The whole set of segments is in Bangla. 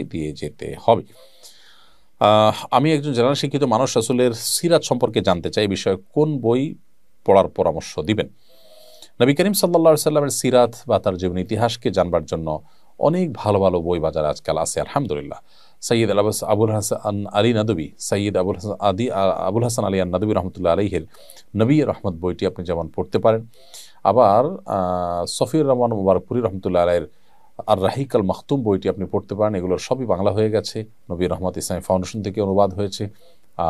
আমাদেরকে দিয়ে যেতে হবে আমি একজন জেনারেল শিক্ষিত মানুষ রাসুলের সিরাজ সম্পর্কে জানতে চাই বিষয়ে কোন বই পড়ার পরামর্শ দিবেন নবী করিম সাল্লা সাল্লামের সিরাত বা তার জীবন ইতিহাসকে জানবার জন্য অনেক ভালো ভালো বই বাজার আজকাল আছে আলহামদুলিল্লাহ সৈয়দ আলাবাস আবুল হাসান আলী নদবী সৈয়দ আবুল হাসান আদি আবুল হাসান আলী নাদবী রহমতুল্লাহ আলহের নবী রহমত বইটি আপনি যেমন পড়তে পারেন আবার সফির রহমান মুবারকপুরি রহমতুল্লাহ আলাইয়ের আর আল মাহতুম বইটি আপনি পড়তে পারেন এগুলো সবই বাংলা হয়ে গেছে নবী রহমত ইসলামী ফাউন্ডেশন থেকে অনুবাদ হয়েছে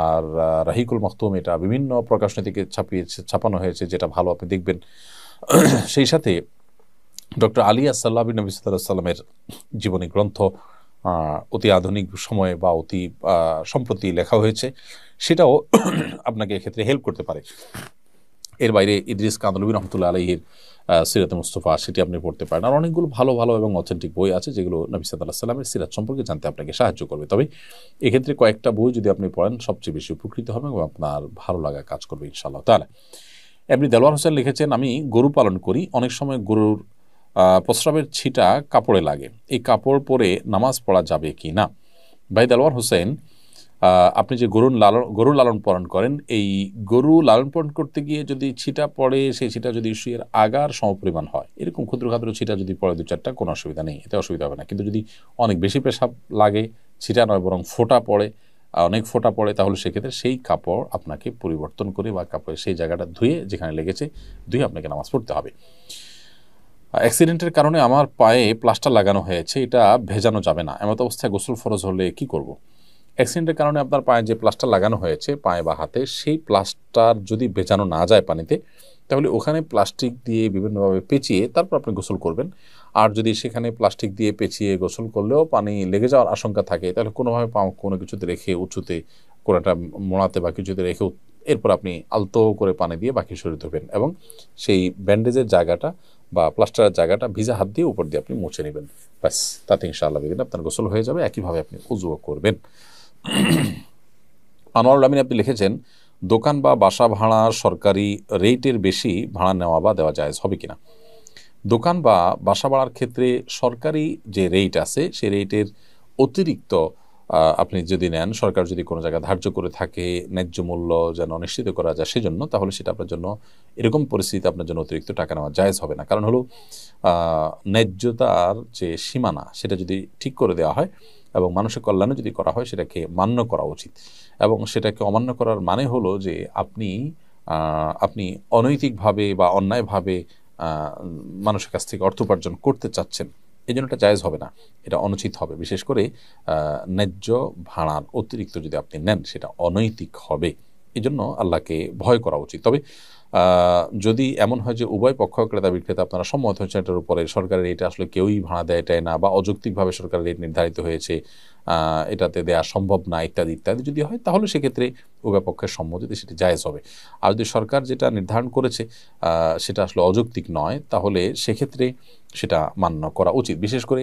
আর রাহিকুল মাহতুম এটা বিভিন্ন প্রকাশনী থেকে ছাপিয়েছে ছাপানো হয়েছে যেটা ভালো আপনি দেখবেন সেই সাথে ডক্টর আলী আসাল্লাহ নবী সাল্লামের জীবনী গ্রন্থ অতি আধুনিক সময়ে বা অতি সম্প্রতি লেখা হয়েছে সেটাও আপনাকে এক্ষেত্রে হেল্প করতে পারে এর বাইরে ইদ্রিস কান্দলবী রহমতুল্লা আলহির সিরাত মুস্তফা সেটি আপনি পড়তে পারেন আর অনেকগুলো ভালো ভালো এবং অথেন্টিক বই আছে যেগুলো নবী সাদাল্লাহ সাল্লামের সিরাত সম্পর্কে জানতে আপনাকে সাহায্য করবে তবে এক্ষেত্রে কয়েকটা বই যদি আপনি পড়েন সবচেয়ে বেশি উপকৃত হবে এবং আপনার ভালো লাগা কাজ করবে ইনশাআল্লাহ তাহলে এমনি দেলোয়ার হোসেন লিখেছেন আমি গরু পালন করি অনেক সময় গরুর প্রস্রাবের ছিটা কাপড়ে লাগে এই কাপড় পরে নামাজ পড়া যাবে কি না ভাই দেলোয়ার হোসেন আপনি যে গরুর লালন গরু লালন পালন করেন এই গরু লালন পালন করতে গিয়ে যদি ছিটা পড়ে সেই ছিটা যদি শুয়ের আগার সমপরিমাণ হয় এরকম ক্ষুদ্র ক্ষুদ্র ছিটা যদি পড়ে দু চারটা কোনো অসুবিধা নেই এতে অসুবিধা হবে না কিন্তু যদি অনেক বেশি পেশাব লাগে ছিটা নয় বরং ফোটা পড়ে অনেক ফোটা পড়ে তাহলে সেক্ষেত্রে সেই কাপড় আপনাকে পরিবর্তন করে বা কাপড়ের সেই জায়গাটা ধুয়ে যেখানে লেগেছে ধুয়ে আপনাকে নামাজ পড়তে হবে অ্যাক্সিডেন্টের কারণে আমার পায়ে প্লাস্টার লাগানো হয়েছে এটা ভেজানো যাবে না এমত অবস্থায় গোসল ফরজ হলে কি করব। অ্যাক্সিডেন্টের কারণে আপনার পায়ে যে প্লাস্টার লাগানো হয়েছে পায়ে বা হাতে সেই প্লাস্টার যদি বেচানো না যায় পানিতে তাহলে ওখানে প্লাস্টিক দিয়ে বিভিন্নভাবে পেঁচিয়ে তারপর আপনি গোসল করবেন আর যদি সেখানে প্লাস্টিক দিয়ে পেঁচিয়ে গোসল করলেও পানি লেগে যাওয়ার আশঙ্কা থাকে তাহলে কোনোভাবে পা কোনো কিছুতে রেখে উঁচুতে কোনোটা মোড়াতে বা কিছুতে রেখে এরপর আপনি আলতো করে পানি দিয়ে বাকি শরীর ধোবেন এবং সেই ব্যান্ডেজের জায়গাটা বা প্লাস্টারের জায়গাটা ভিজা হাত দিয়ে উপর দিয়ে আপনি মুছে নেবেন ব্যাস তাতে ইনশাআল্লাহ আপনার গোসল হয়ে যাবে একইভাবে আপনি উজুও করবেন আনোয়ার আমিন আপনি লিখেছেন দোকান বা বাসা ভাড়া সরকারি রেটের বেশি ভাড়া নেওয়া বা দেওয়া যায় হবে কিনা দোকান বা বাসা ভাড়ার ক্ষেত্রে সরকারি যে রেট আছে সেই রেটের অতিরিক্ত আপনি যদি নেন সরকার যদি কোনো জায়গায় ধার্য করে থাকে ন্যায্য মূল্য যেন নিশ্চিত করা যায় সেজন্য তাহলে সেটা আপনার জন্য এরকম পরিস্থিতিতে আপনার জন্য অতিরিক্ত টাকা নেওয়া জায়জ হবে না কারণ হলো ন্যায্যতার যে সীমানা সেটা যদি ঠিক করে দেওয়া হয় এবং মানুষের কল্যাণে যদি করা হয় সেটাকে মান্য করা উচিত এবং সেটাকে অমান্য করার মানে হলো যে আপনি আপনি অনৈতিকভাবে বা অন্যায়ভাবে মানুষের কাছ থেকে অর্থ উপার্জন করতে চাচ্ছেন এই জন্য এটা জায়জ হবে না এটা অনুচিত হবে বিশেষ করে ন্যায্য ভাড়ার অতিরিক্ত যদি আপনি নেন সেটা অনৈতিক হবে এই জন্য আল্লাহকে ভয় করা উচিত তবে যদি এমন হয় যে উভয় পক্ষ ক্রেতা বিক্রেতা আপনারা সম্মত হয়েছেন এটার উপরে সরকারের এটা আসলে কেউই ভাড়া দেয় এটাই না বা অযৌক্তিকভাবে সরকারের রেট নির্ধারিত হয়েছে এটাতে দেয়া সম্ভব না ইত্যাদি ইত্যাদি যদি হয় তাহলে সেক্ষেত্রে উভয় পক্ষের সম্মতিতে সেটি জায়জ হবে আর যদি সরকার যেটা নির্ধারণ করেছে সেটা আসলে অযৌক্তিক নয় তাহলে সেক্ষেত্রে সেটা মান্য করা উচিত বিশেষ করে